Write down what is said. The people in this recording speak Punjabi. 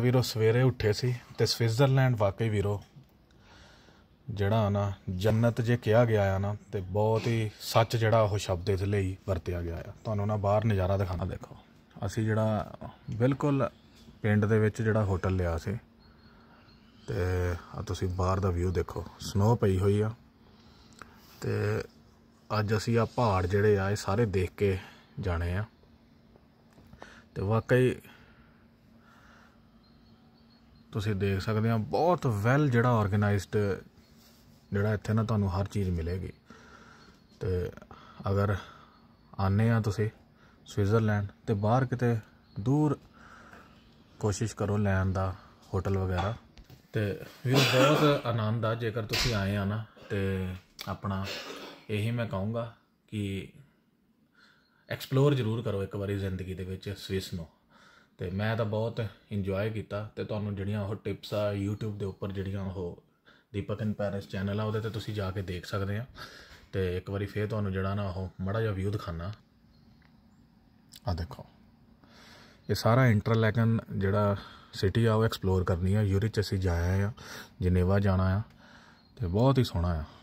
ਵੀਰੋ ਸਵੇਰੇ ਉੱਠੇ ਸੀ ਤੇ ਸਵਿਟਜ਼ਰਲੈਂਡ ਵਾਕਈ ਵੀਰੋ ਜਿਹੜਾ ਨਾ ਜੰਨਤ ਜੇ ਕਿਹਾ ਗਿਆ ਆ ਨਾ ਤੇ ਬਹੁਤ ਹੀ ਸੱਚ ਜਿਹੜਾ ਉਹ ਸ਼ਬਦ ਇਸ ਲਈ ਵਰਤਿਆ ਗਿਆ ਆ ਤੁਹਾਨੂੰ ਨਾ ਬਾਹਰ ਨਜ਼ਾਰਾ ਦਿਖਾਣਾ ਦੇਖੋ ਅਸੀਂ ਜਿਹੜਾ ਬਿਲਕੁਲ ਪਿੰਡ ਦੇ ਵਿੱਚ ਜਿਹੜਾ ਹੋਟਲ ਲਿਆ ਸੀ ਤੇ ਆ ਤੁਸੀਂ ਬਾਹਰ ਦਾ ਵਿਊ ਦੇਖੋ ਸਨੋ ਪਈ ਹੋਈ ਆ ਤੇ ਅੱਜ ਅਸੀਂ ਆ ਪਹਾੜ ਜਿਹੜੇ ਆ ਇਹ ਸਾਰੇ ਦੇਖ ਕੇ ਜਾਣੇ ਆ ਤੇ ਵਾਕਈ ਤੁਸੀਂ ਦੇਖ ਸਕਦੇ ਹੋ ਬਹੁਤ ਵੈਲ ਜਿਹੜਾ ਆਰਗੇਨਾਈਜ਼ਡ ਜਿਹੜਾ ਇੱਥੇ ਨਾ ਤੁਹਾਨੂੰ ਹਰ ਚੀਜ਼ ਮਿਲੇਗੀ ਤੇ ਅਗਰ ਆਨੇ ਆ ਤੁਸੀਂ ਸਵਿਟਜ਼ਰਲੈਂਡ ਤੇ ਬਾਹਰ ਕਿਤੇ ਦੂਰ ਕੋਸ਼ਿਸ਼ ਕਰੋ ਲੈਣ ਦਾ ਹੋਟਲ ਵਗੈਰਾ ਤੇ ਵੀ ਬਹੁਤ ਆਨੰਦ ਆ ਜੇਕਰ ਤੁਸੀਂ ਆਏ ਆ ਨਾ ਤੇ ਆਪਣਾ ਇਹੀ ਮੈਂ ਕਹੂੰਗਾ ਕਿ ਐਕਸਪਲੋਰ ਜ਼ਰੂਰ ਕਰੋ ਇੱਕ ਵਾਰੀ ਜ਼ਿੰਦਗੀ ਦੇ ਵਿੱਚ ਸਵਿਸ ਨੂੰ ਤੇ ਮੈਂ ਤਾਂ ਬਹੁਤ ਇੰਜੋਏ ਕੀਤਾ ਤੇ ਤੁਹਾਨੂੰ ਜਿਹੜੀਆਂ ਉਹ ਟਿਪਸ ਆ YouTube ਦੇ ਉੱਪਰ ਜਿਹੜੀਆਂ ਉਹ ਦੀਪਕ ਇਨ ਪੈਰਿਸ ਚੈਨਲ ਆ ਉਹਦੇ ਤੇ ਤੁਸੀਂ ਜਾ ਕੇ ਦੇਖ ਸਕਦੇ ਆ ਤੇ ਇੱਕ ਵਾਰੀ ਫੇਰ ਤੁਹਾਨੂੰ ਜਿਹੜਾ ਨਾ ਉਹ ਮੜਾ ਜਿਹਾ ਵਿਊ ਦਿਖਾਣਾ ਆ ਦੇਖੋ ਇਹ ਸਾਰਾ ਇੰਟਰਲੈਕਨ ਜਿਹੜਾ ਸਿਟੀ ਆ ਉਹ ਐਕਸਪਲੋਰ ਕਰਨੀ ਆ ਯੂਰਿਚ ਅਸੀਂ ਜਾਇਆ ਆ ਜਨੇਵਾ ਜਾਣਾ ਆ ਤੇ ਬਹੁਤ ਹੀ ਸੋਹਣਾ ਆ